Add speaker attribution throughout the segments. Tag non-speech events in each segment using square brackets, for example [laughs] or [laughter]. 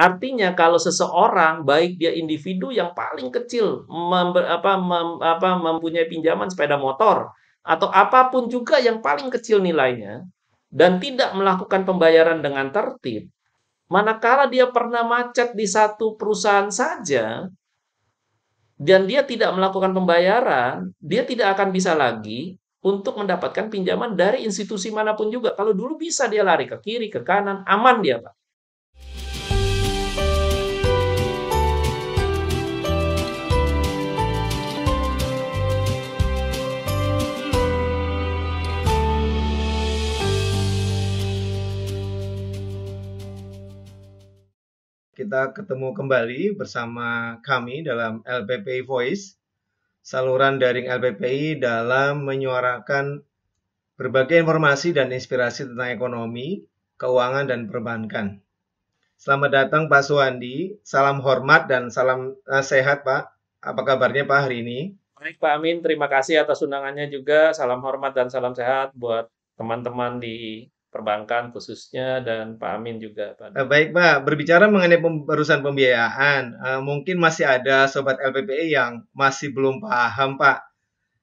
Speaker 1: Artinya kalau seseorang baik dia individu yang paling kecil mem, apa, mem, apa, mempunyai pinjaman sepeda motor atau apapun juga yang paling kecil nilainya dan tidak melakukan pembayaran dengan tertib, manakala dia pernah macet di satu perusahaan saja dan dia tidak melakukan pembayaran, dia tidak akan bisa lagi untuk mendapatkan pinjaman dari institusi manapun juga. Kalau dulu bisa dia lari ke kiri, ke kanan, aman dia, Pak.
Speaker 2: kita ketemu kembali bersama kami dalam LPPI Voice, saluran daring LPPI dalam menyuarakan berbagai informasi dan inspirasi tentang ekonomi, keuangan, dan perbankan. Selamat datang Pak Suwandi, salam hormat dan salam uh, sehat Pak. Apa kabarnya Pak hari ini? Baik Pak Amin, terima kasih atas undangannya juga. Salam hormat dan salam sehat buat
Speaker 1: teman-teman di perbankan khususnya dan Pak Amin juga. Pak.
Speaker 2: Eh, baik Pak, berbicara mengenai perusahaan pembiayaan, eh, mungkin masih ada Sobat LPPI yang masih belum paham Pak.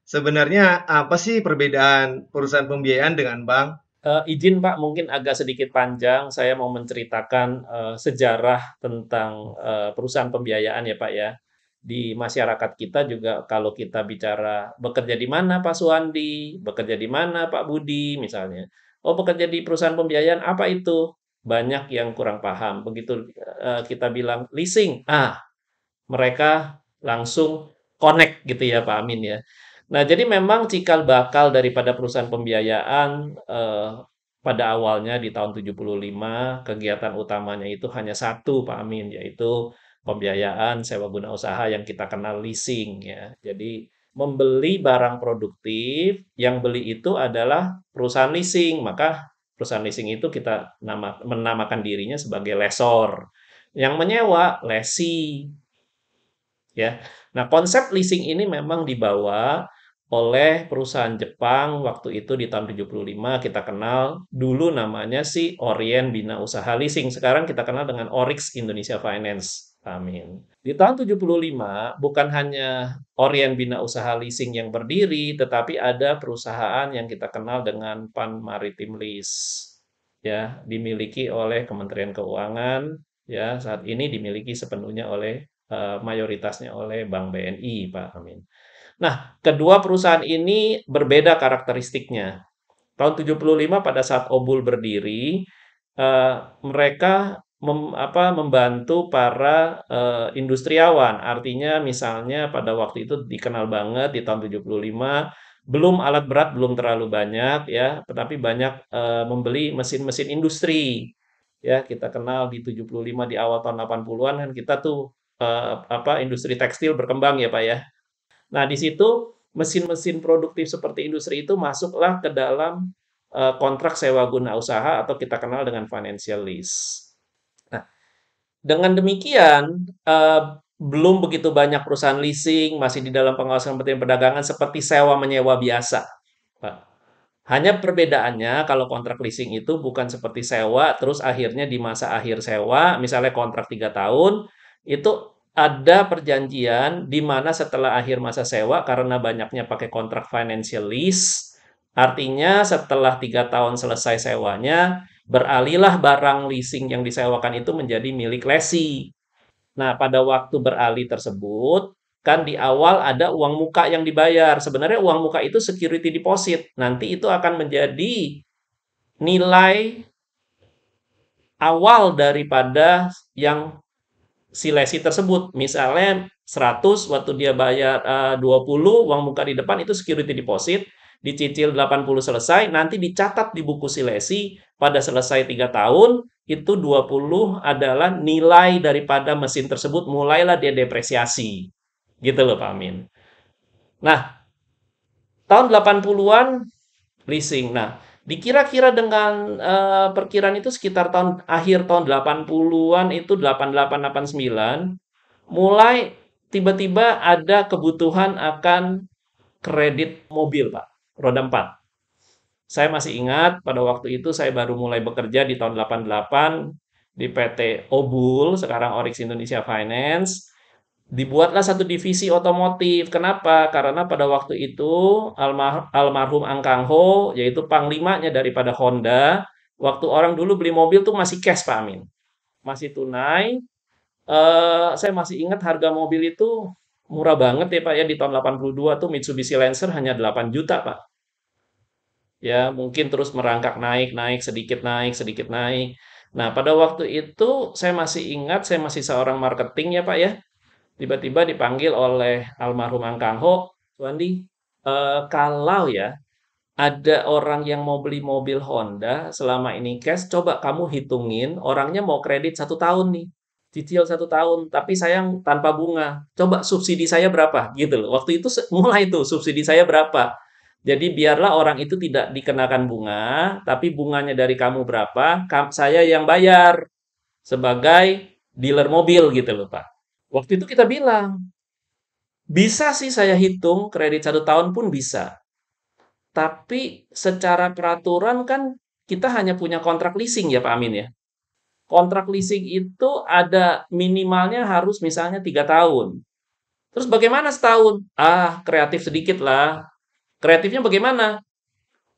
Speaker 2: Sebenarnya apa sih perbedaan perusahaan pembiayaan dengan bank? Uh, izin Pak, mungkin agak sedikit panjang. Saya mau menceritakan uh,
Speaker 1: sejarah tentang uh, perusahaan pembiayaan ya Pak ya. Di masyarakat kita juga kalau kita bicara bekerja di mana Pak Suandi, bekerja di mana Pak Budi misalnya oh bekerja di perusahaan pembiayaan apa itu? Banyak yang kurang paham. Begitu eh, kita bilang leasing, ah mereka langsung connect gitu ya Pak Amin ya. Nah jadi memang cikal bakal daripada perusahaan pembiayaan eh, pada awalnya di tahun 75 kegiatan utamanya itu hanya satu Pak Amin yaitu pembiayaan sewa guna usaha yang kita kenal leasing ya. Jadi membeli barang produktif, yang beli itu adalah perusahaan leasing, maka perusahaan leasing itu kita nama, menamakan dirinya sebagai lesor. Yang menyewa lesi. Ya. Nah, konsep leasing ini memang dibawa oleh perusahaan Jepang waktu itu di tahun 75 kita kenal dulu namanya si Orient Bina Usaha Leasing. Sekarang kita kenal dengan Orix Indonesia Finance. Amin. Di tahun 75 bukan hanya Orient Bina Usaha Leasing yang berdiri, tetapi ada perusahaan yang kita kenal dengan Pan Maritim Lease. Ya, dimiliki oleh Kementerian Keuangan, ya, saat ini dimiliki sepenuhnya oleh uh, mayoritasnya oleh Bank BNI, Pak Amin. Nah, kedua perusahaan ini berbeda karakteristiknya. Tahun 75 pada saat Obul berdiri, uh, mereka mem, apa, membantu para uh, industriawan. Artinya misalnya pada waktu itu dikenal banget di tahun 75 belum alat berat belum terlalu banyak ya, tetapi banyak uh, membeli mesin-mesin industri. Ya, kita kenal di 75 di awal tahun 80-an kan kita tuh uh, apa industri tekstil berkembang ya, Pak ya. Nah, di situ mesin-mesin produktif seperti industri itu masuklah ke dalam kontrak sewa guna usaha atau kita kenal dengan financial lease. Dengan demikian, uh, belum begitu banyak perusahaan leasing masih di dalam pengawasan Kementerian Perdagangan seperti sewa menyewa biasa. Hanya perbedaannya kalau kontrak leasing itu bukan seperti sewa terus akhirnya di masa akhir sewa misalnya kontrak tiga tahun itu ada perjanjian di mana setelah akhir masa sewa karena banyaknya pakai kontrak financial lease artinya setelah tiga tahun selesai sewanya beralihlah barang leasing yang disewakan itu menjadi milik lesi. Nah, pada waktu beralih tersebut, kan di awal ada uang muka yang dibayar. Sebenarnya uang muka itu security deposit. Nanti itu akan menjadi nilai awal daripada yang si lesi tersebut. Misalnya 100 waktu dia bayar eh, uh, 20 uang muka di depan itu security deposit, dicicil 80 selesai, nanti dicatat di buku si lesi pada selesai tiga tahun itu 20 adalah nilai daripada mesin tersebut mulailah dia depresiasi. Gitu loh Pak Amin. Nah, tahun 80-an leasing. Nah, dikira-kira dengan uh, perkiraan itu sekitar tahun akhir tahun 80-an itu 8889 mulai tiba-tiba ada kebutuhan akan kredit mobil, Pak. Roda 4 saya masih ingat pada waktu itu saya baru mulai bekerja di tahun 88 di PT Obul, sekarang Orix Indonesia Finance. Dibuatlah satu divisi otomotif. Kenapa? Karena pada waktu itu almarhum Ang Kang Ho, yaitu panglimanya daripada Honda, waktu orang dulu beli mobil tuh masih cash Pak Amin. Masih tunai. Uh, saya masih ingat harga mobil itu murah banget ya Pak ya di tahun 82 tuh Mitsubishi Lancer hanya 8 juta Pak ya mungkin terus merangkak naik naik sedikit naik sedikit naik nah pada waktu itu saya masih ingat saya masih seorang marketing ya pak ya tiba-tiba dipanggil oleh almarhum Kang Ho Wandi eh, kalau ya ada orang yang mau beli mobil Honda selama ini cash coba kamu hitungin orangnya mau kredit satu tahun nih cicil satu tahun tapi sayang tanpa bunga coba subsidi saya berapa gitu loh waktu itu mulai tuh subsidi saya berapa jadi biarlah orang itu tidak dikenakan bunga, tapi bunganya dari kamu berapa, saya yang bayar sebagai dealer mobil gitu loh Pak. Waktu itu kita bilang, bisa sih saya hitung kredit satu tahun pun bisa. Tapi secara peraturan kan kita hanya punya kontrak leasing ya Pak Amin ya. Kontrak leasing itu ada minimalnya harus misalnya tiga tahun. Terus bagaimana setahun? Ah, kreatif sedikit lah. Kreatifnya bagaimana?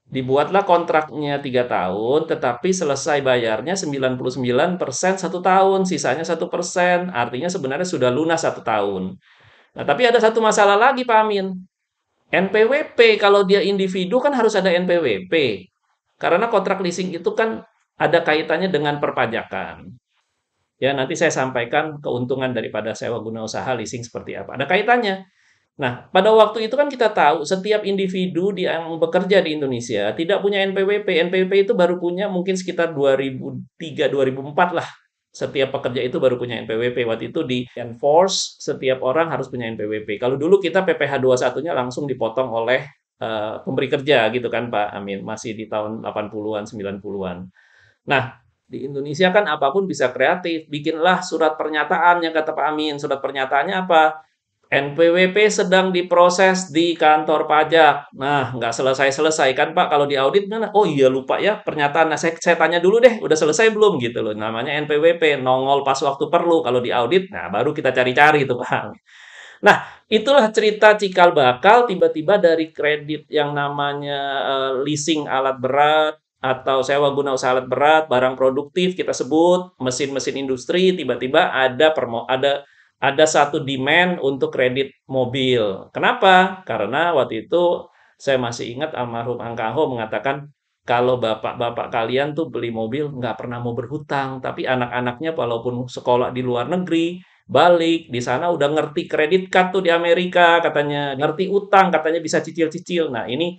Speaker 1: Dibuatlah kontraknya tiga tahun, tetapi selesai bayarnya 99% satu tahun, sisanya satu persen. Artinya sebenarnya sudah lunas satu tahun. Nah, tapi ada satu masalah lagi, Pak Amin. NPWP, kalau dia individu kan harus ada NPWP. Karena kontrak leasing itu kan ada kaitannya dengan perpajakan. Ya, nanti saya sampaikan keuntungan daripada sewa guna usaha leasing seperti apa. Ada kaitannya. Nah, pada waktu itu kan kita tahu setiap individu yang bekerja di Indonesia tidak punya NPWP. NPWP itu baru punya mungkin sekitar 2003-2004 lah. Setiap pekerja itu baru punya NPWP. Waktu itu di enforce, setiap orang harus punya NPWP. Kalau dulu kita PPH 21-nya langsung dipotong oleh uh, pemberi kerja gitu kan Pak Amin. Masih di tahun 80-an, 90-an. Nah, di Indonesia kan apapun bisa kreatif. Bikinlah surat pernyataan yang kata Pak Amin. Surat pernyataannya apa? NPWP sedang diproses di kantor pajak. Nah, nggak selesai-selesai kan Pak kalau diaudit? mana? Oh iya lupa ya pernyataan. Nah, saya, saya tanya dulu deh, udah selesai belum gitu loh. Namanya NPWP, nongol pas waktu perlu kalau diaudit. Nah, baru kita cari-cari itu Pak. Nah, itulah cerita cikal bakal tiba-tiba dari kredit yang namanya eh, leasing alat berat atau sewa guna usaha alat berat, barang produktif kita sebut, mesin-mesin industri tiba-tiba ada permo ada ada satu demand untuk kredit mobil. Kenapa? Karena waktu itu saya masih ingat almarhum Angkaho mengatakan kalau bapak-bapak kalian tuh beli mobil nggak pernah mau berhutang, tapi anak-anaknya walaupun sekolah di luar negeri, balik di sana udah ngerti kredit kartu di Amerika katanya, ngerti utang katanya bisa cicil-cicil. Nah, ini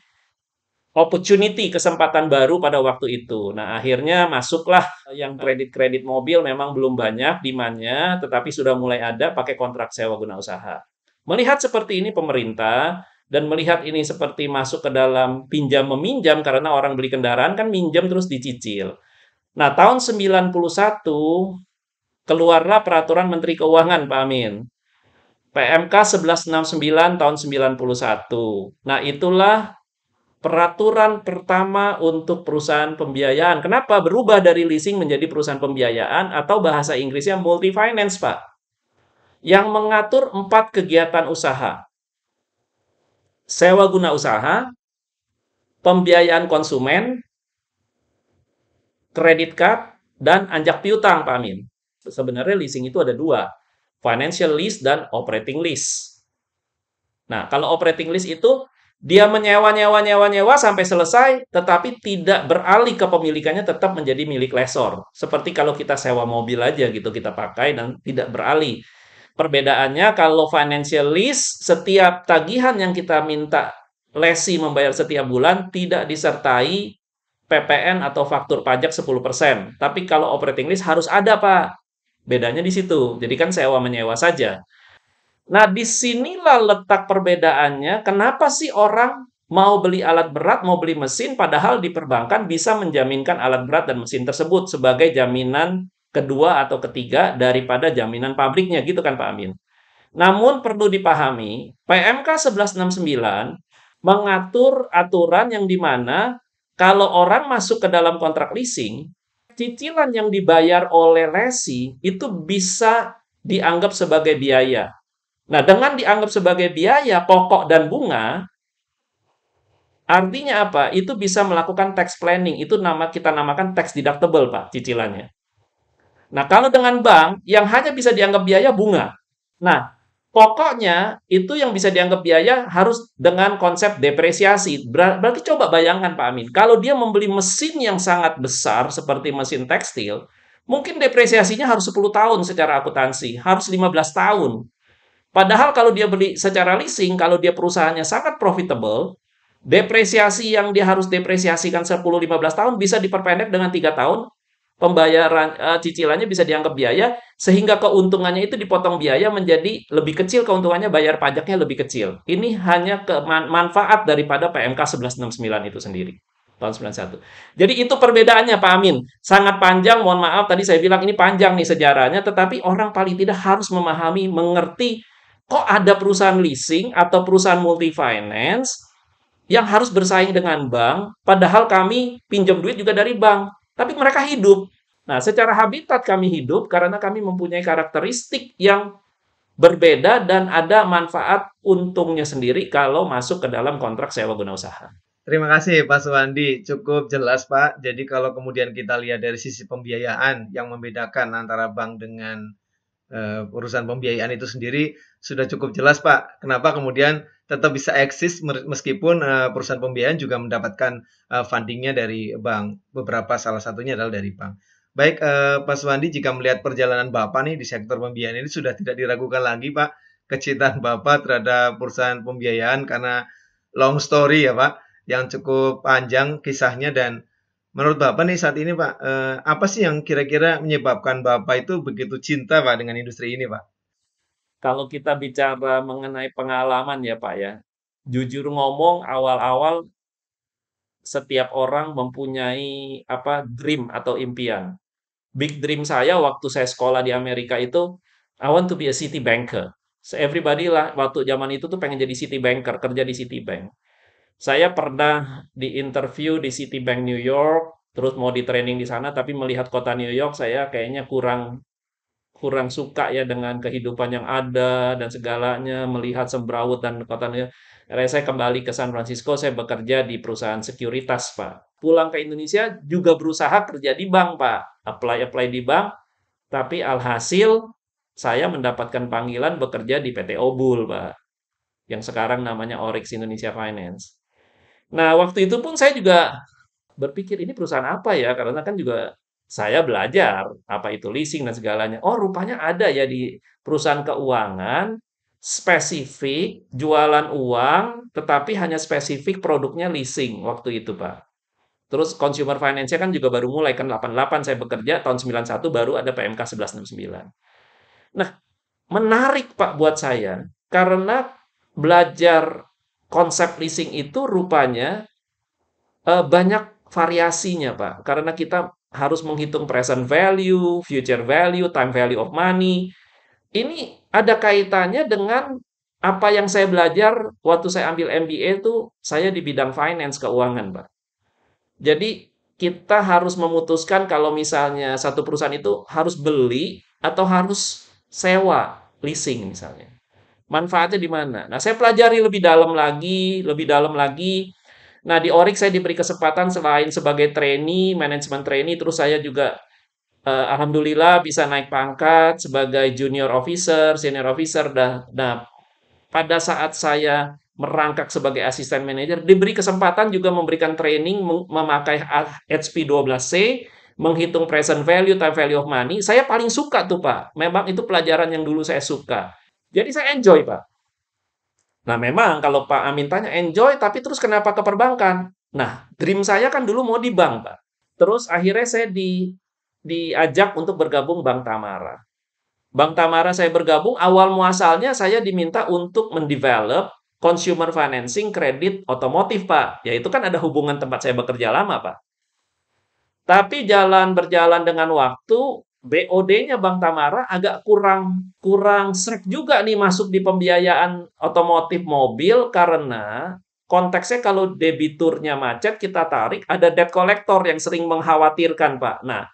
Speaker 1: opportunity kesempatan baru pada waktu itu. Nah, akhirnya masuklah yang kredit-kredit mobil memang belum banyak dimannya, tetapi sudah mulai ada pakai kontrak sewa guna usaha. Melihat seperti ini pemerintah dan melihat ini seperti masuk ke dalam pinjam meminjam karena orang beli kendaraan kan minjam terus dicicil. Nah, tahun 91 keluarlah peraturan Menteri Keuangan Pak Amin. PMK 1169 tahun 91. Nah, itulah peraturan pertama untuk perusahaan pembiayaan. Kenapa berubah dari leasing menjadi perusahaan pembiayaan atau bahasa Inggrisnya multi finance, Pak? Yang mengatur empat kegiatan usaha. Sewa guna usaha, pembiayaan konsumen, kredit card, dan anjak piutang, Pak Amin. Sebenarnya leasing itu ada dua, financial lease dan operating lease. Nah, kalau operating lease itu dia menyewa, nyewa, nyewa, nyewa sampai selesai, tetapi tidak beralih ke pemilikannya, tetap menjadi milik lesor. Seperti kalau kita sewa mobil aja gitu, kita pakai dan tidak beralih. Perbedaannya kalau financial lease, setiap tagihan yang kita minta lesi membayar setiap bulan tidak disertai PPN atau faktur pajak 10%. Tapi kalau operating lease harus ada, Pak. Bedanya di situ. Jadi kan sewa menyewa saja. Nah, disinilah letak perbedaannya. Kenapa sih orang mau beli alat berat, mau beli mesin, padahal di perbankan bisa menjaminkan alat berat dan mesin tersebut sebagai jaminan kedua atau ketiga daripada jaminan pabriknya, gitu kan Pak Amin? Namun perlu dipahami, PMK 1169 mengatur aturan yang dimana kalau orang masuk ke dalam kontrak leasing, cicilan yang dibayar oleh lesi itu bisa dianggap sebagai biaya Nah, dengan dianggap sebagai biaya pokok dan bunga, artinya apa? Itu bisa melakukan tax planning. Itu nama kita namakan tax deductible, Pak, cicilannya. Nah, kalau dengan bank yang hanya bisa dianggap biaya bunga. Nah, pokoknya itu yang bisa dianggap biaya harus dengan konsep depresiasi. Ber berarti coba bayangkan Pak Amin, kalau dia membeli mesin yang sangat besar seperti mesin tekstil, mungkin depresiasinya harus 10 tahun secara akuntansi, harus 15 tahun. Padahal kalau dia beli secara leasing, kalau dia perusahaannya sangat profitable, depresiasi yang dia harus depresiasikan 10-15 tahun bisa diperpendek dengan tiga tahun, pembayaran uh, cicilannya bisa dianggap biaya, sehingga keuntungannya itu dipotong biaya menjadi lebih kecil, keuntungannya bayar pajaknya lebih kecil. Ini hanya ke manfaat daripada PMK 1169 itu sendiri tahun 91. Jadi itu perbedaannya Pak Amin. Sangat panjang, mohon maaf tadi saya bilang ini panjang nih sejarahnya, tetapi orang paling tidak harus memahami, mengerti kok ada perusahaan leasing atau perusahaan multi finance yang harus bersaing dengan bank, padahal kami pinjam duit juga dari bank, tapi mereka hidup. Nah, secara habitat kami hidup karena kami mempunyai karakteristik yang berbeda dan ada manfaat untungnya sendiri kalau masuk ke dalam kontrak sewa guna usaha.
Speaker 2: Terima kasih Pak Suwandi, cukup jelas Pak. Jadi kalau kemudian kita lihat dari sisi pembiayaan yang membedakan antara bank dengan uh, urusan pembiayaan itu sendiri sudah cukup jelas Pak. Kenapa kemudian tetap bisa eksis meskipun uh, perusahaan pembiayaan juga mendapatkan uh, fundingnya dari bank. Beberapa salah satunya adalah dari bank. Baik uh, Pak Suwandi, jika melihat perjalanan Bapak nih di sektor pembiayaan ini sudah tidak diragukan lagi Pak kecintaan Bapak terhadap perusahaan pembiayaan karena long story ya Pak yang cukup panjang kisahnya dan Menurut Bapak nih saat ini Pak, eh, apa sih yang kira-kira menyebabkan Bapak itu begitu cinta Pak dengan industri ini Pak? Kalau kita bicara mengenai pengalaman ya Pak
Speaker 1: ya, jujur ngomong awal-awal setiap orang mempunyai apa dream atau impian. Big dream saya waktu saya sekolah di Amerika itu, I want to be a city banker. So everybody lah waktu zaman itu tuh pengen jadi city banker, kerja di city bank. Saya pernah di interview di Citibank New York, terus mau di training di sana, tapi melihat kota New York saya kayaknya kurang kurang suka ya dengan kehidupan yang ada dan segalanya, melihat sembrawut dan kota New York. saya kembali ke San Francisco, saya bekerja di perusahaan sekuritas, Pak. Pulang ke Indonesia juga berusaha kerja di bank, Pak. Apply-apply di bank, tapi alhasil saya mendapatkan panggilan bekerja di PT Obul, Pak. Yang sekarang namanya Orix Indonesia Finance. Nah, waktu itu pun saya juga berpikir ini perusahaan apa ya? Karena kan juga saya belajar apa itu leasing dan segalanya. Oh, rupanya ada ya di perusahaan keuangan spesifik jualan uang tetapi hanya spesifik produknya leasing waktu itu, Pak. Terus consumer finance kan juga baru mulai kan 88 saya bekerja tahun 91 baru ada PMK 1169. Nah, menarik Pak buat saya karena belajar konsep leasing itu rupanya uh, banyak variasinya, Pak. Karena kita harus menghitung present value, future value, time value of money. Ini ada kaitannya dengan apa yang saya belajar waktu saya ambil MBA itu saya di bidang finance keuangan, Pak. Jadi kita harus memutuskan kalau misalnya satu perusahaan itu harus beli atau harus sewa leasing misalnya. Manfaatnya di mana? Nah, saya pelajari lebih dalam lagi, lebih dalam lagi. Nah, di Orik saya diberi kesempatan selain sebagai trainee, manajemen trainee, terus saya juga eh, alhamdulillah bisa naik pangkat sebagai junior officer, senior officer. Dah, nah, pada saat saya merangkak sebagai asisten manajer, diberi kesempatan juga memberikan training memakai HP 12C, menghitung present value, time value of money. Saya paling suka tuh Pak. Memang itu pelajaran yang dulu saya suka. Jadi saya enjoy, Pak. Nah, memang kalau Pak Amin tanya enjoy, tapi terus kenapa ke perbankan? Nah, dream saya kan dulu mau di bank, Pak. Terus akhirnya saya di diajak untuk bergabung Bank Tamara. Bank Tamara saya bergabung, awal muasalnya saya diminta untuk mendevelop consumer financing kredit otomotif, Pak. Ya, itu kan ada hubungan tempat saya bekerja lama, Pak. Tapi jalan berjalan dengan waktu, BOD-nya Bank Tamara agak kurang kurang srek juga nih masuk di pembiayaan otomotif mobil karena konteksnya kalau debiturnya macet kita tarik ada debt collector yang sering mengkhawatirkan Pak. Nah,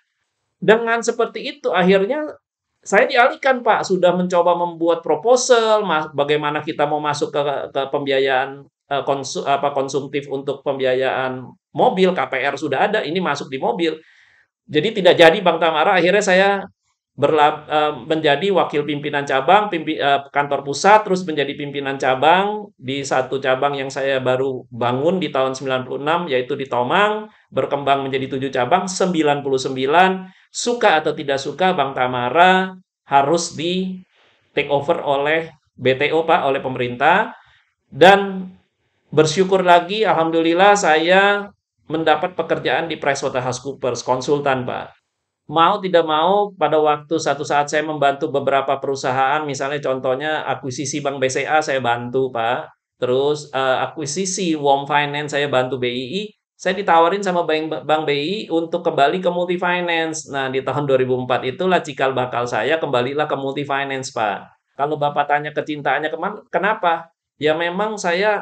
Speaker 1: dengan seperti itu akhirnya saya dialihkan Pak sudah mencoba membuat proposal bagaimana kita mau masuk ke, ke pembiayaan eh, konsum, apa konsumtif untuk pembiayaan mobil KPR sudah ada ini masuk di mobil jadi tidak jadi Bang Tamara, akhirnya saya berlab, uh, eh, menjadi wakil pimpinan cabang, pimpi, uh, kantor pusat, terus menjadi pimpinan cabang di satu cabang yang saya baru bangun di tahun 96, yaitu di Tomang, berkembang menjadi tujuh cabang, 99, suka atau tidak suka Bang Tamara harus di take over oleh BTO Pak, oleh pemerintah, dan bersyukur lagi, Alhamdulillah saya mendapat pekerjaan di PricewaterhouseCoopers, konsultan Pak. Mau tidak mau, pada waktu satu saat saya membantu beberapa perusahaan, misalnya contohnya akuisisi Bank BCA saya bantu Pak, terus uh, akuisisi Warm Finance saya bantu BII, saya ditawarin sama Bank, Bank BI untuk kembali ke multi finance. Nah, di tahun 2004 itulah cikal bakal saya kembalilah ke multi finance, Pak. Kalau Bapak tanya kecintaannya kemana, kenapa? Ya memang saya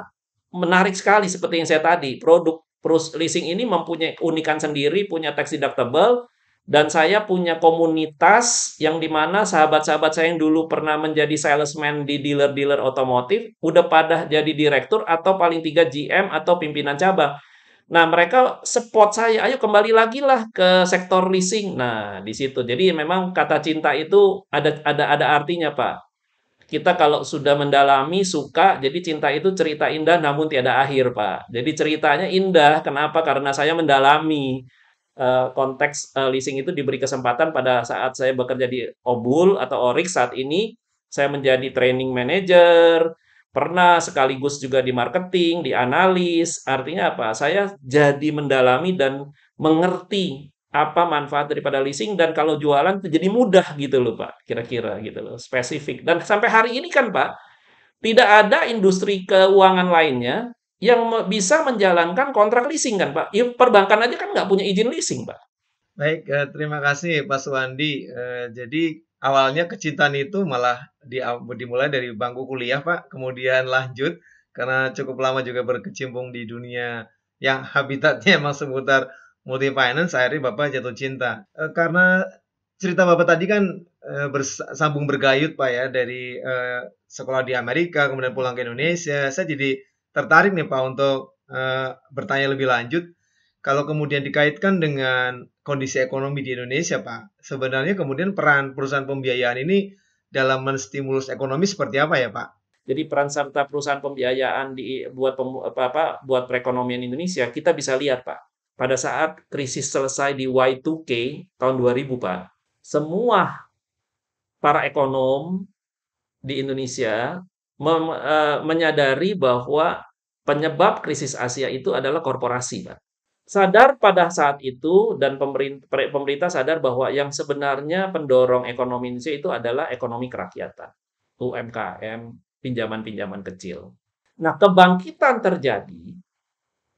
Speaker 1: menarik sekali seperti yang saya tadi, produk Perus leasing ini mempunyai keunikan sendiri, punya tax deductible, dan saya punya komunitas yang dimana sahabat-sahabat saya yang dulu pernah menjadi salesman di dealer-dealer otomotif, udah pada jadi direktur atau paling tiga GM atau pimpinan cabang. Nah, mereka support saya, ayo kembali lagi lah ke sektor leasing. Nah, di situ. Jadi memang kata cinta itu ada ada ada artinya, Pak kita kalau sudah mendalami suka jadi cinta itu cerita indah namun tiada akhir pak jadi ceritanya indah kenapa karena saya mendalami eh, konteks uh, leasing itu diberi kesempatan pada saat saya bekerja di Obul atau Orik saat ini saya menjadi training manager pernah sekaligus juga di marketing di analis artinya apa saya jadi mendalami dan mengerti apa manfaat daripada leasing dan kalau jualan itu jadi mudah gitu loh Pak, kira-kira gitu loh, spesifik. Dan sampai hari ini kan Pak, tidak ada industri keuangan lainnya yang bisa menjalankan kontrak leasing kan Pak. perbankan aja kan nggak
Speaker 2: punya izin leasing Pak. Baik, eh, terima kasih Pak Suwandi. Eh, jadi awalnya kecintaan itu malah dimulai dari bangku kuliah Pak, kemudian lanjut karena cukup lama juga berkecimpung di dunia yang habitatnya emang seputar multi finance akhirnya Bapak jatuh cinta. E, karena cerita Bapak tadi kan e, bersambung bergayut Pak ya dari e, sekolah di Amerika kemudian pulang ke Indonesia. Saya jadi tertarik nih Pak untuk e, bertanya lebih lanjut kalau kemudian dikaitkan dengan kondisi ekonomi di Indonesia, Pak, sebenarnya kemudian peran perusahaan pembiayaan ini dalam menstimulus ekonomi seperti apa ya, Pak? Jadi peran serta perusahaan pembiayaan
Speaker 1: di buat pemu, apa, apa buat perekonomian Indonesia kita bisa lihat, Pak pada saat krisis selesai di Y2K tahun 2000, Pak, semua para ekonom di Indonesia mem, eh, menyadari bahwa penyebab krisis Asia itu adalah korporasi, Pak. Sadar pada saat itu dan pemerintah, pemerintah sadar bahwa yang sebenarnya pendorong ekonomi Indonesia itu adalah ekonomi kerakyatan, UMKM, pinjaman-pinjaman kecil. Nah, kebangkitan terjadi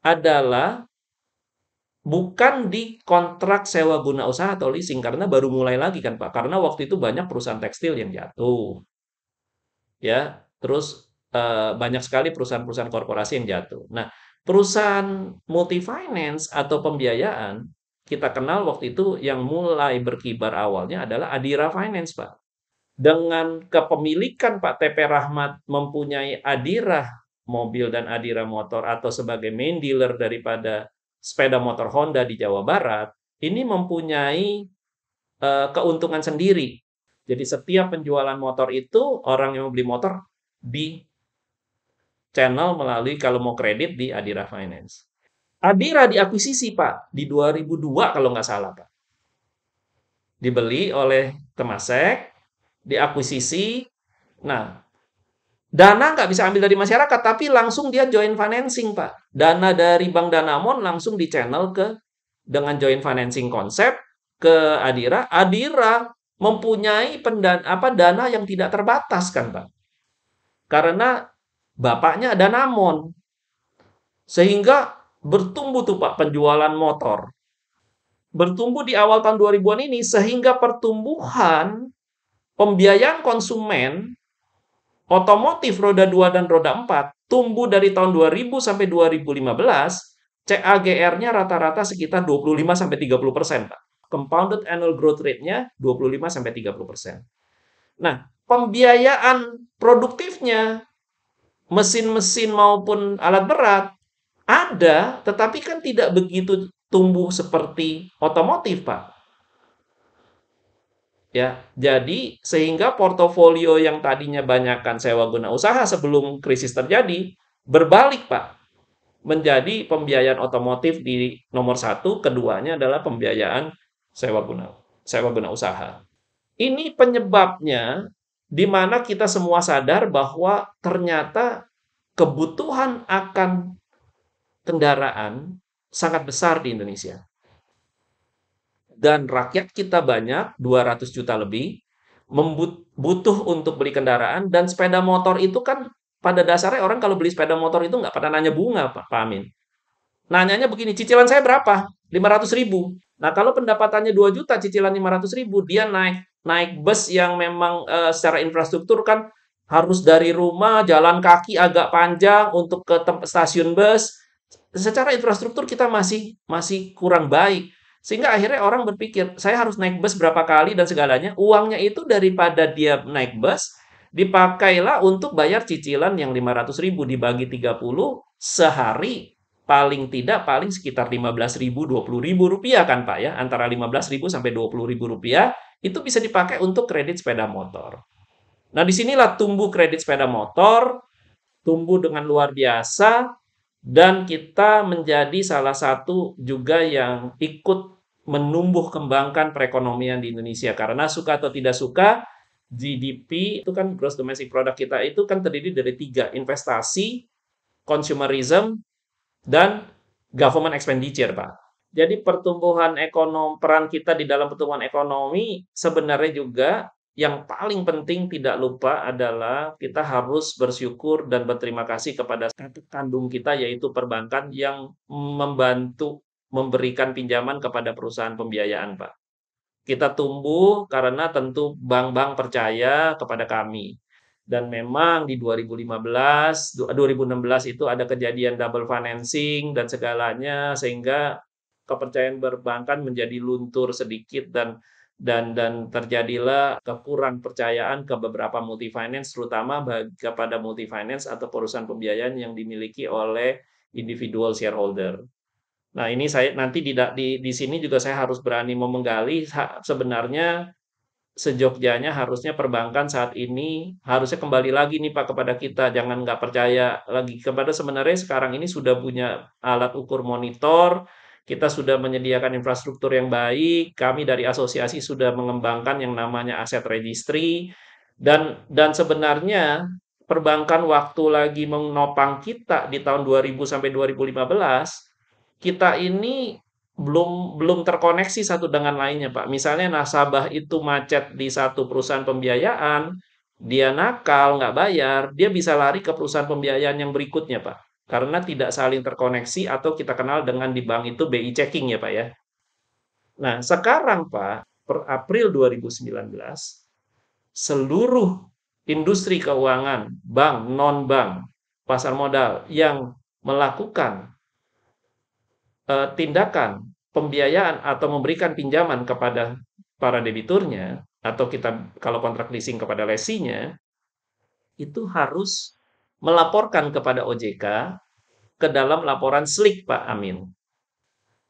Speaker 1: adalah bukan di kontrak sewa guna usaha atau leasing karena baru mulai lagi kan Pak karena waktu itu banyak perusahaan tekstil yang jatuh ya terus eh, banyak sekali perusahaan-perusahaan korporasi yang jatuh nah perusahaan multi finance atau pembiayaan kita kenal waktu itu yang mulai berkibar awalnya adalah Adira Finance Pak dengan kepemilikan Pak TP Rahmat mempunyai Adira mobil dan Adira motor atau sebagai main dealer daripada sepeda motor Honda di Jawa Barat ini mempunyai uh, keuntungan sendiri. Jadi setiap penjualan motor itu orang yang membeli motor di channel melalui kalau mau kredit di Adira Finance. Adira diakuisisi Pak di 2002 kalau nggak salah Pak. Dibeli oleh Temasek, diakuisisi. Nah, Dana nggak bisa ambil dari masyarakat, tapi langsung dia join financing, Pak. Dana dari Bank Danamon langsung di channel ke dengan join financing konsep ke Adira. Adira mempunyai pendan apa dana yang tidak terbatas kan, Pak. Karena bapaknya ada Danamon. Sehingga bertumbuh tuh Pak penjualan motor. Bertumbuh di awal tahun 2000-an ini sehingga pertumbuhan pembiayaan konsumen Otomotif roda 2 dan roda 4 tumbuh dari tahun 2000 sampai 2015, CAGR-nya rata-rata sekitar 25 sampai 30 persen, Pak. Compounded annual growth rate-nya 25 sampai 30 persen. Nah, pembiayaan produktifnya, mesin-mesin maupun alat berat, ada, tetapi kan tidak begitu tumbuh seperti otomotif, Pak. Ya, jadi sehingga portofolio yang tadinya banyakkan sewa guna usaha sebelum krisis terjadi berbalik, Pak. Menjadi pembiayaan otomotif di nomor satu, keduanya adalah pembiayaan sewa guna sewa guna usaha. Ini penyebabnya di mana kita semua sadar bahwa ternyata kebutuhan akan kendaraan sangat besar di Indonesia dan rakyat kita banyak 200 juta lebih butuh untuk beli kendaraan dan sepeda motor itu kan pada dasarnya orang kalau beli sepeda motor itu nggak pernah nanya bunga Pak, Pak Amin. Nanyanya begini, cicilan saya berapa? 500 ribu. Nah kalau pendapatannya 2 juta, cicilan 500 ribu, dia naik naik bus yang memang e, secara infrastruktur kan harus dari rumah jalan kaki agak panjang untuk ke stasiun bus. Secara infrastruktur kita masih masih kurang baik. Sehingga akhirnya orang berpikir, saya harus naik bus berapa kali dan segalanya. Uangnya itu daripada dia naik bus, dipakailah untuk bayar cicilan yang 500 ribu dibagi 30 sehari paling tidak paling sekitar 15 ribu, 20 ribu rupiah kan Pak ya. Antara 15 ribu sampai 20 ribu rupiah itu bisa dipakai untuk kredit sepeda motor. Nah, disinilah tumbuh kredit sepeda motor, tumbuh dengan luar biasa, dan kita menjadi salah satu juga yang ikut menumbuh kembangkan perekonomian di Indonesia karena suka atau tidak suka GDP itu kan gross domestic product kita itu kan terdiri dari tiga investasi, consumerism, dan government expenditure, Pak. Jadi pertumbuhan ekonomi peran kita di dalam pertumbuhan ekonomi sebenarnya juga yang paling penting tidak lupa adalah kita harus bersyukur dan berterima kasih kepada kandung kita yaitu perbankan yang membantu memberikan pinjaman kepada perusahaan pembiayaan, Pak. Kita tumbuh karena tentu bank-bank percaya kepada kami. Dan memang di 2015, 2016 eh, itu ada kejadian double financing dan segalanya sehingga kepercayaan perbankan menjadi luntur sedikit dan dan dan terjadilah kekurangan percayaan ke beberapa multi finance terutama bagi, kepada multi finance atau perusahaan pembiayaan yang dimiliki oleh individual shareholder. Nah, ini saya nanti di, di di sini juga saya harus berani mau menggali sebenarnya sejogjanya harusnya perbankan saat ini harusnya kembali lagi nih Pak kepada kita, jangan nggak percaya lagi kepada sebenarnya sekarang ini sudah punya alat ukur monitor, kita sudah menyediakan infrastruktur yang baik, kami dari asosiasi sudah mengembangkan yang namanya aset registry dan dan sebenarnya perbankan waktu lagi menopang kita di tahun 2000 sampai 2015 kita ini belum belum terkoneksi satu dengan lainnya, Pak. Misalnya nasabah itu macet di satu perusahaan pembiayaan, dia nakal, nggak bayar, dia bisa lari ke perusahaan pembiayaan yang berikutnya, Pak. Karena tidak saling terkoneksi atau kita kenal dengan di bank itu BI checking ya, Pak ya. Nah, sekarang Pak, per April 2019 seluruh industri keuangan, bank, non-bank, pasar modal yang melakukan eh, tindakan pembiayaan atau memberikan pinjaman kepada para debiturnya atau kita kalau kontrak leasing kepada lesinya itu harus melaporkan kepada OJK ke dalam laporan SLIK Pak Amin.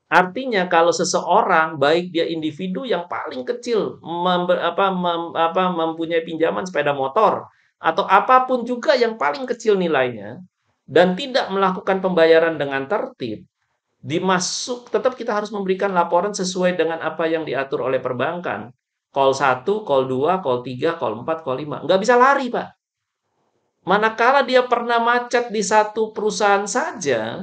Speaker 1: Artinya kalau seseorang baik dia individu yang paling kecil mem, apa, mem, apa, mempunyai pinjaman sepeda motor atau apapun juga yang paling kecil nilainya dan tidak melakukan pembayaran dengan tertib, dimasuk tetap kita harus memberikan laporan sesuai dengan apa yang diatur oleh perbankan. Call 1, call 2, call 3, call 4, call 5. Nggak bisa lari, Pak. Manakala dia pernah macet di satu perusahaan saja,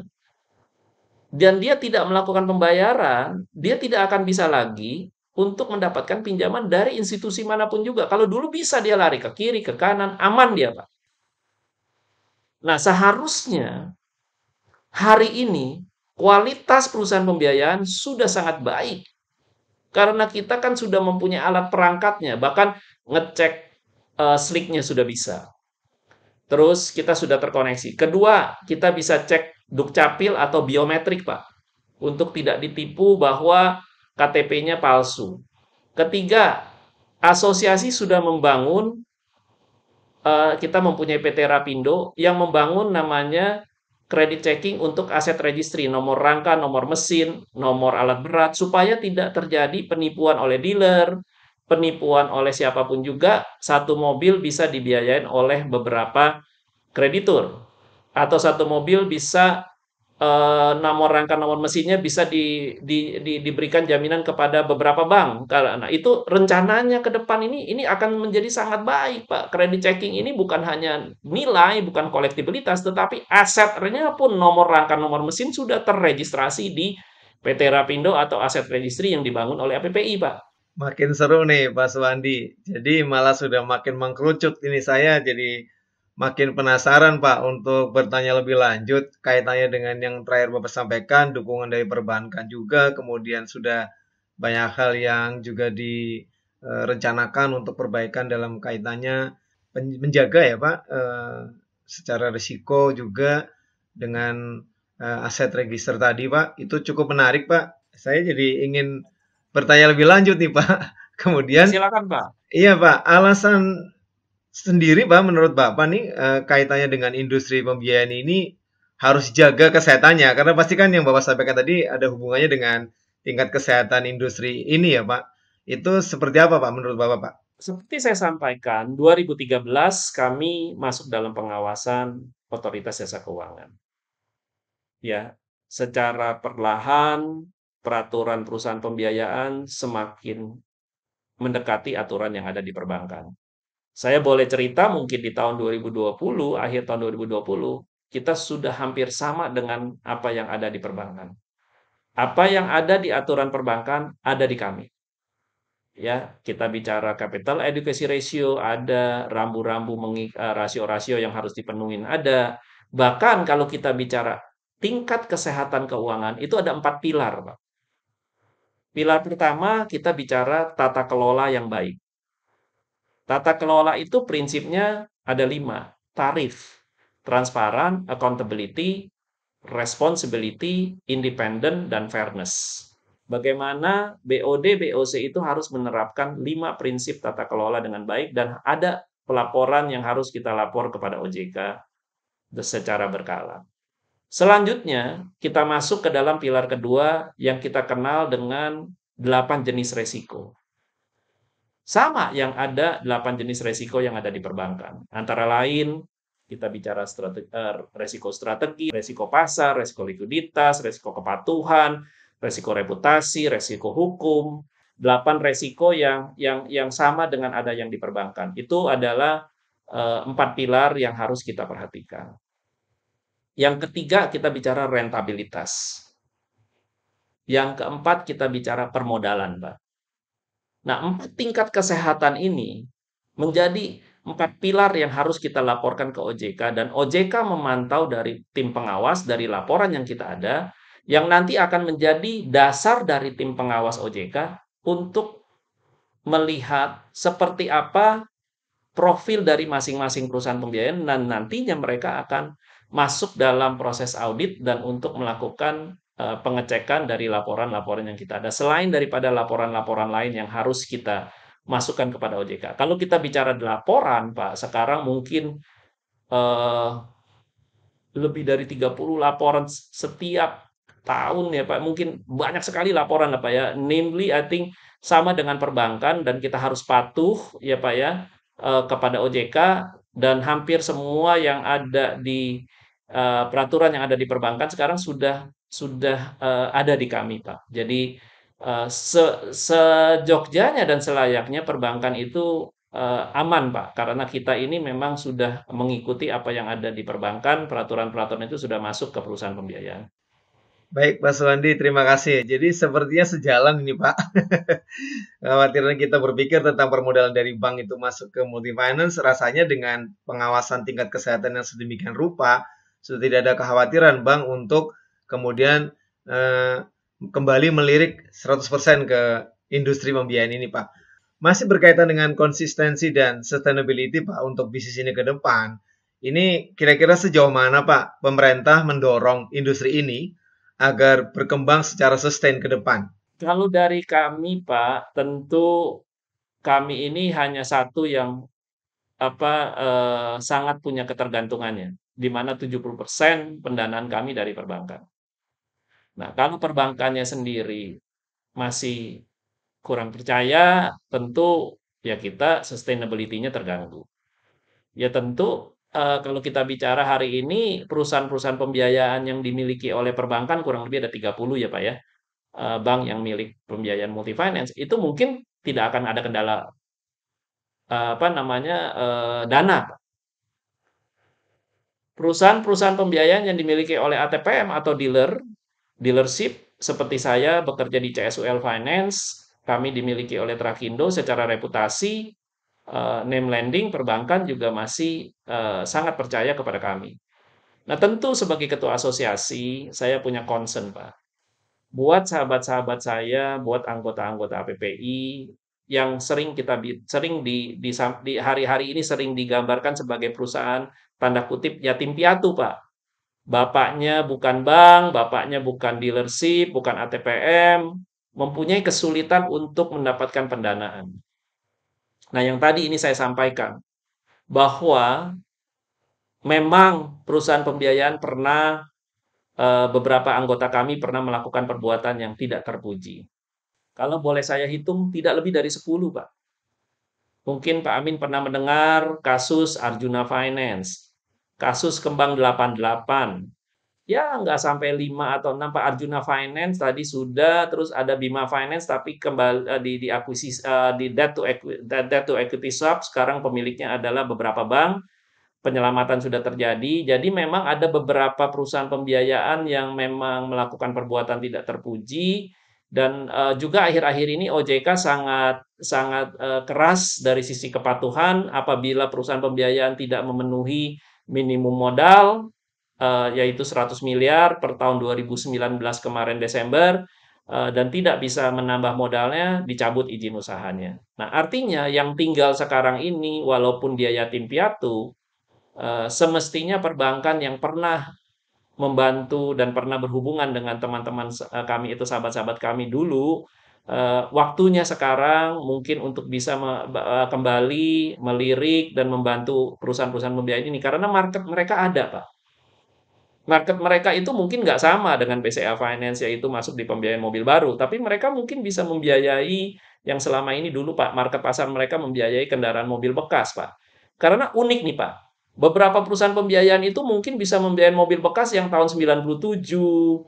Speaker 1: dan dia tidak melakukan pembayaran, dia tidak akan bisa lagi untuk mendapatkan pinjaman dari institusi manapun juga. Kalau dulu bisa dia lari ke kiri, ke kanan, aman dia, Pak. Nah, seharusnya hari ini kualitas perusahaan pembiayaan sudah sangat baik. Karena kita kan sudah mempunyai alat perangkatnya, bahkan ngecek uh, eh, sliknya sudah bisa. Terus kita sudah terkoneksi. Kedua, kita bisa cek dukcapil atau biometrik, Pak. Untuk tidak ditipu bahwa KTP-nya palsu. Ketiga, asosiasi sudah membangun, uh, kita mempunyai PT Rapindo yang membangun namanya credit checking untuk aset registry, nomor rangka, nomor mesin, nomor alat berat, supaya tidak terjadi penipuan oleh dealer, penipuan oleh siapapun juga, satu mobil bisa dibiayain oleh beberapa kreditur. Atau satu mobil bisa uh, nomor rangka nomor mesinnya bisa di, di, di, diberikan jaminan kepada beberapa bank. Karena itu rencananya ke depan ini ini akan menjadi sangat baik, Pak. Kredit checking ini bukan hanya nilai, bukan kolektibilitas, tetapi asetnya pun nomor rangka nomor mesin sudah terregistrasi di PT Rapindo atau aset
Speaker 2: registry yang dibangun oleh APPI, Pak. Makin seru nih, Pak Suwandi. Jadi malah sudah makin mengkerucut ini saya jadi makin penasaran Pak untuk bertanya lebih lanjut kaitannya dengan yang terakhir Bapak sampaikan, dukungan dari perbankan juga, kemudian sudah banyak hal yang juga direncanakan eh, untuk perbaikan dalam kaitannya menjaga ya Pak eh, secara risiko juga dengan eh, aset register tadi Pak. Itu cukup menarik Pak. Saya jadi ingin bertanya lebih lanjut nih Pak. [laughs] Kemudian Silakan Pak. Iya Pak, alasan sendiri Pak menurut Bapak nih eh, kaitannya dengan industri pembiayaan ini harus jaga kesehatannya karena pasti kan yang Bapak sampaikan tadi ada hubungannya dengan tingkat kesehatan industri ini ya Pak. Itu seperti apa Pak menurut Bapak Pak? Seperti saya sampaikan,
Speaker 1: 2013 kami masuk dalam pengawasan otoritas jasa keuangan. Ya, secara perlahan peraturan perusahaan pembiayaan semakin mendekati aturan yang ada di perbankan. Saya boleh cerita mungkin di tahun 2020, akhir tahun 2020, kita sudah hampir sama dengan apa yang ada di perbankan. Apa yang ada di aturan perbankan ada di kami. Ya, kita bicara capital education ratio ada, rambu-rambu eh, rasio-rasio yang harus dipenuhi ada. Bahkan kalau kita bicara tingkat kesehatan keuangan itu ada empat pilar, Pak. Pilar pertama kita bicara tata kelola yang baik. Tata kelola itu prinsipnya ada lima. Tarif, transparan, accountability, responsibility, independent, dan fairness. Bagaimana BOD, BOC itu harus menerapkan lima prinsip tata kelola dengan baik dan ada pelaporan yang harus kita lapor kepada OJK secara berkala. Selanjutnya, kita masuk ke dalam pilar kedua yang kita kenal dengan delapan jenis resiko. Sama yang ada 8 jenis resiko yang ada di perbankan. Antara lain, kita bicara strategi, eh, resiko strategi, resiko pasar, resiko likuiditas, resiko kepatuhan, resiko reputasi, resiko hukum. 8 resiko yang yang yang sama dengan ada yang di perbankan. Itu adalah eh, empat pilar yang harus kita perhatikan. Yang ketiga kita bicara rentabilitas. Yang keempat kita bicara permodalan, Pak. Nah, empat tingkat kesehatan ini menjadi empat pilar yang harus kita laporkan ke OJK dan OJK memantau dari tim pengawas dari laporan yang kita ada yang nanti akan menjadi dasar dari tim pengawas OJK untuk melihat seperti apa profil dari masing-masing perusahaan pembiayaan dan nantinya mereka akan masuk dalam proses audit dan untuk melakukan Eh, pengecekan dari laporan-laporan yang kita ada selain daripada laporan-laporan lain yang harus kita masukkan kepada OJK. Kalau kita bicara di laporan, Pak, sekarang mungkin eh, lebih dari 30 laporan setiap tahun ya Pak. Mungkin banyak sekali laporan apa ya. Namely I think sama dengan perbankan dan kita harus patuh ya Pak ya eh, kepada OJK dan hampir semua yang ada di eh, peraturan yang ada di perbankan sekarang sudah sudah uh, ada di kami, Pak. Jadi uh, se sejogjanya dan selayaknya perbankan itu uh, aman, Pak, karena kita ini memang sudah mengikuti apa yang ada di perbankan, peraturan-peraturan itu
Speaker 2: sudah masuk ke perusahaan pembiayaan. Baik, Pak Suwandi, terima kasih. Jadi sepertinya sejalan ini, Pak. [laughs] Khawatiran kita berpikir tentang permodalan dari bank itu masuk ke finance, rasanya dengan pengawasan tingkat kesehatan yang sedemikian rupa, sudah tidak ada kekhawatiran bank untuk kemudian eh, kembali melirik 100% ke industri pembiayaan ini, Pak. Masih berkaitan dengan konsistensi dan sustainability, Pak, untuk bisnis ini ke depan. Ini kira-kira sejauh mana, Pak, pemerintah mendorong industri ini agar berkembang secara sustain ke depan? Kalau dari
Speaker 1: kami, Pak, tentu kami ini hanya satu yang apa eh, sangat punya ketergantungannya, di mana 70% pendanaan kami dari perbankan. Nah, kalau perbankannya sendiri masih kurang percaya, tentu ya kita sustainability-nya terganggu. Ya tentu uh, kalau kita bicara hari ini perusahaan-perusahaan pembiayaan yang dimiliki oleh perbankan kurang lebih ada 30 ya Pak ya. Uh, bank yang milik pembiayaan multifinance itu mungkin tidak akan ada kendala uh, apa namanya uh, dana. Perusahaan-perusahaan pembiayaan yang dimiliki oleh ATPM atau dealer Dealership seperti saya bekerja di CSUL Finance, kami dimiliki oleh Trakindo secara reputasi, uh, name lending perbankan juga masih uh, sangat percaya kepada kami. Nah, tentu sebagai ketua asosiasi, saya punya concern, Pak. Buat sahabat-sahabat saya, buat anggota-anggota APPI yang sering kita sering di di hari-hari ini sering digambarkan sebagai perusahaan tanda kutip yatim piatu, Pak bapaknya bukan bank, bapaknya bukan dealership, bukan ATPM, mempunyai kesulitan untuk mendapatkan pendanaan. Nah, yang tadi ini saya sampaikan bahwa memang perusahaan pembiayaan pernah eh, beberapa anggota kami pernah melakukan perbuatan yang tidak terpuji. Kalau boleh saya hitung tidak lebih dari 10, Pak. Mungkin Pak Amin pernah mendengar kasus Arjuna Finance kasus Kembang 88. Ya, nggak sampai 5 atau 6 Pak Arjuna Finance tadi sudah, terus ada Bima Finance tapi kembali eh, di di akuisisi uh, eh, di debt to equity, debt to equity swap sekarang pemiliknya adalah beberapa bank. Penyelamatan sudah terjadi. Jadi memang ada beberapa perusahaan pembiayaan yang memang melakukan perbuatan tidak terpuji dan uh, juga akhir-akhir ini OJK sangat sangat uh, keras dari sisi kepatuhan apabila perusahaan pembiayaan tidak memenuhi minimum modal uh, yaitu 100 miliar per tahun 2019 kemarin Desember uh, dan tidak bisa menambah modalnya dicabut izin usahanya. Nah, artinya yang tinggal sekarang ini walaupun dia yatim piatu uh, semestinya perbankan yang pernah membantu dan pernah berhubungan dengan teman-teman kami itu sahabat-sahabat kami dulu Eh, waktunya sekarang mungkin untuk bisa me, eh, kembali melirik dan membantu perusahaan-perusahaan pembiayaan ini karena market mereka ada pak market mereka itu mungkin nggak sama dengan PCA Finance yaitu masuk di pembiayaan mobil baru tapi mereka mungkin bisa membiayai yang selama ini dulu pak market pasar mereka membiayai kendaraan mobil bekas pak karena unik nih pak beberapa perusahaan pembiayaan itu mungkin bisa membiayai mobil bekas yang tahun 97 92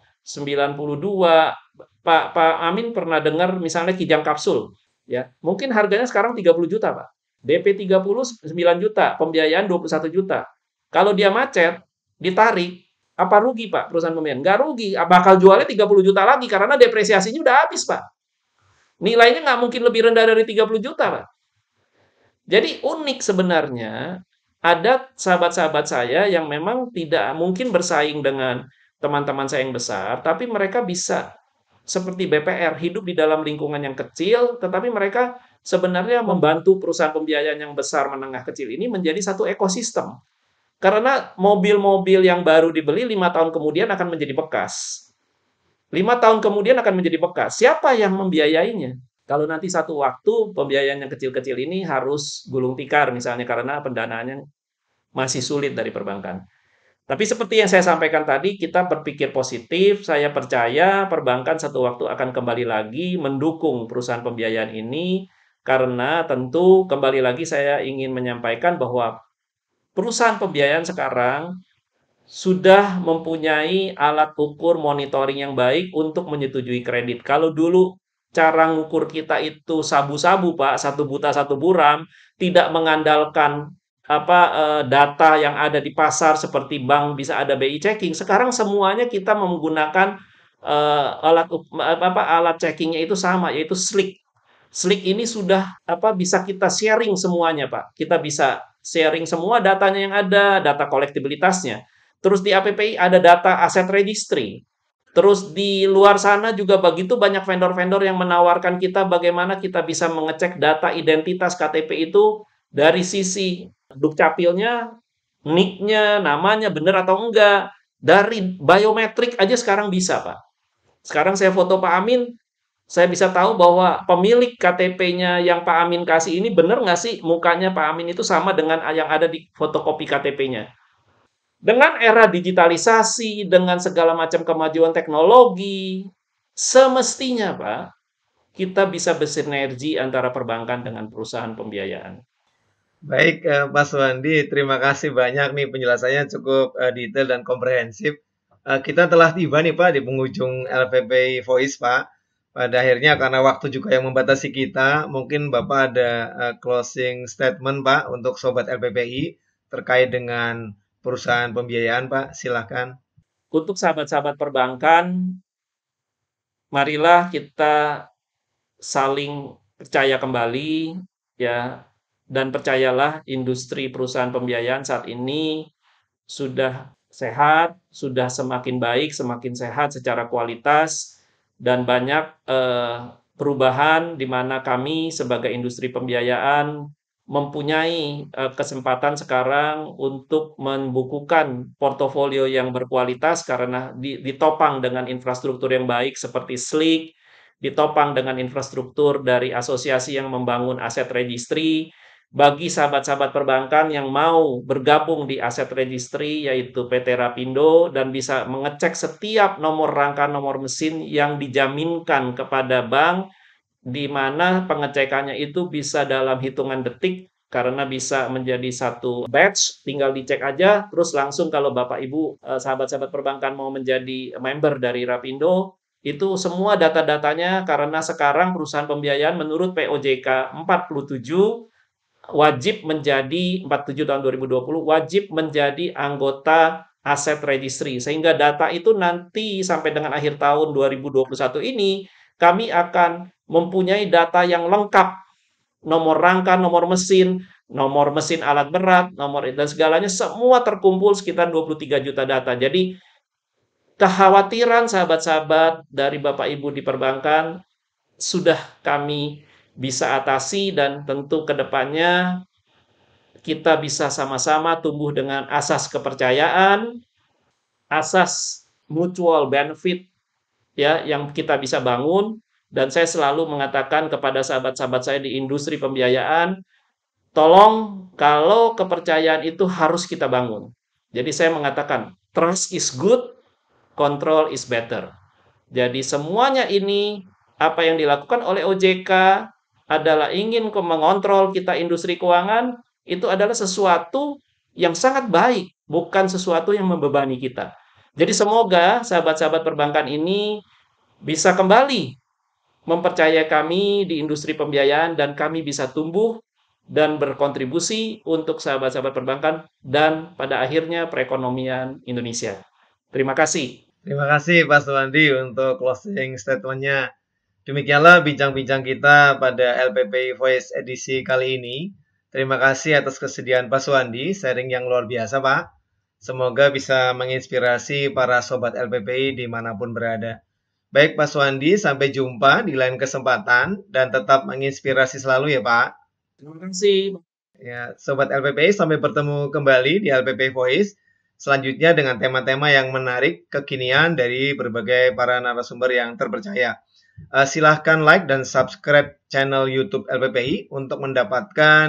Speaker 1: Pak Pak Amin pernah dengar misalnya Kijang Kapsul, ya. Mungkin harganya sekarang 30 juta, Pak. DP 30 9 juta, pembiayaan 21 juta. Kalau dia macet, ditarik, apa rugi, Pak, perusahaan pembiayaan? Nggak rugi, ah, bakal jualnya 30 juta lagi karena depresiasinya udah habis, Pak. Nilainya nggak mungkin lebih rendah dari 30 juta, Pak. Jadi unik sebenarnya ada sahabat-sahabat saya yang memang tidak mungkin bersaing dengan teman-teman saya yang besar, tapi mereka bisa seperti BPR hidup di dalam lingkungan yang kecil, tetapi mereka sebenarnya membantu perusahaan pembiayaan yang besar menengah kecil ini menjadi satu ekosistem. Karena mobil-mobil yang baru dibeli lima tahun kemudian akan menjadi bekas. Lima tahun kemudian akan menjadi bekas. Siapa yang membiayainya? Kalau nanti satu waktu pembiayaan yang kecil-kecil ini harus gulung tikar misalnya karena pendanaannya masih sulit dari perbankan. Tapi seperti yang saya sampaikan tadi, kita berpikir positif. Saya percaya perbankan satu waktu akan kembali lagi mendukung perusahaan pembiayaan ini karena tentu kembali lagi saya ingin menyampaikan bahwa perusahaan pembiayaan sekarang sudah mempunyai alat ukur monitoring yang baik untuk menyetujui kredit. Kalau dulu cara ngukur kita itu sabu-sabu, Pak, satu buta satu buram, tidak mengandalkan apa eh, data yang ada di pasar seperti bank bisa ada BI checking. Sekarang semuanya kita menggunakan uh, alat apa alat checkingnya itu sama yaitu Slick. Slick ini sudah apa bisa kita sharing semuanya pak. Kita bisa sharing semua datanya yang ada, data kolektibilitasnya. Terus di APPI ada data aset registry. Terus di luar sana juga begitu banyak vendor-vendor yang menawarkan kita bagaimana kita bisa mengecek data identitas KTP itu dari sisi Dukcapilnya, nicknya, namanya bener atau enggak. Dari biometrik aja sekarang bisa, Pak. Sekarang saya foto Pak Amin, saya bisa tahu bahwa pemilik KTP-nya yang Pak Amin kasih ini benar nggak sih mukanya Pak Amin itu sama dengan yang ada di fotokopi KTP-nya. Dengan era digitalisasi, dengan segala macam kemajuan teknologi, semestinya Pak,
Speaker 2: kita bisa bersinergi antara perbankan dengan perusahaan pembiayaan. Baik, Pak eh, Mas Wandi, terima kasih banyak nih penjelasannya cukup eh, detail dan komprehensif. Eh, kita telah tiba nih Pak di penghujung LPP Voice Pak. Pada akhirnya karena waktu juga yang membatasi kita, mungkin Bapak ada closing statement Pak untuk Sobat LPPI terkait dengan perusahaan pembiayaan Pak, silahkan. Untuk sahabat-sahabat perbankan, marilah kita
Speaker 1: saling percaya kembali ya dan percayalah industri perusahaan pembiayaan saat ini sudah sehat, sudah semakin baik, semakin sehat secara kualitas dan banyak eh, perubahan di mana kami sebagai industri pembiayaan mempunyai eh, kesempatan sekarang untuk membukukan portofolio yang berkualitas karena ditopang dengan infrastruktur yang baik seperti SLIK, ditopang dengan infrastruktur dari asosiasi yang membangun aset registry bagi sahabat-sahabat perbankan yang mau bergabung di aset registry yaitu PT Rapindo dan bisa mengecek setiap nomor rangka nomor mesin yang dijaminkan kepada bank di mana pengecekannya itu bisa dalam hitungan detik karena bisa menjadi satu batch tinggal dicek aja terus langsung kalau Bapak Ibu eh, sahabat-sahabat perbankan mau menjadi member dari Rapindo itu semua data-datanya karena sekarang perusahaan pembiayaan menurut POJK 47 wajib menjadi 47 tahun 2020 wajib menjadi anggota aset registry sehingga data itu nanti sampai dengan akhir tahun 2021 ini kami akan mempunyai data yang lengkap nomor rangka, nomor mesin, nomor mesin alat berat, nomor dan segalanya semua terkumpul sekitar 23 juta data. Jadi kekhawatiran sahabat-sahabat dari Bapak Ibu di perbankan sudah kami bisa atasi dan tentu kedepannya kita bisa sama-sama tumbuh dengan asas kepercayaan, asas mutual benefit ya yang kita bisa bangun dan saya selalu mengatakan kepada sahabat-sahabat saya di industri pembiayaan tolong kalau kepercayaan itu harus kita bangun. Jadi saya mengatakan trust is good, control is better. Jadi semuanya ini apa yang dilakukan oleh OJK, adalah ingin mengontrol kita industri keuangan itu adalah sesuatu yang sangat baik, bukan sesuatu yang membebani kita. Jadi semoga sahabat-sahabat perbankan ini bisa kembali mempercaya kami di industri pembiayaan dan kami bisa tumbuh dan berkontribusi untuk sahabat-sahabat perbankan dan pada akhirnya perekonomian Indonesia. Terima
Speaker 2: kasih. Terima kasih Pak Suwandi untuk closing statementnya. Demikianlah bincang-bincang kita pada LPP Voice edisi kali ini. Terima kasih atas kesediaan Pak Suwandi, sharing yang luar biasa Pak. Semoga bisa menginspirasi para sobat LPPI dimanapun berada. Baik Pak Suwandi, sampai jumpa di lain kesempatan dan tetap menginspirasi selalu ya Pak. Terima kasih. Ya, sobat LPPI sampai bertemu kembali di LPP Voice selanjutnya dengan tema-tema yang menarik kekinian dari berbagai para narasumber yang terpercaya. Eh, silahkan like dan subscribe channel YouTube LPPI untuk mendapatkan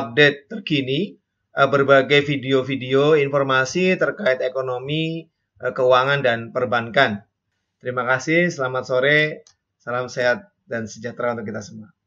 Speaker 2: update terkini eh, berbagai video-video informasi terkait ekonomi, eh, keuangan, dan perbankan. Terima kasih, selamat sore, salam sehat dan sejahtera untuk kita semua.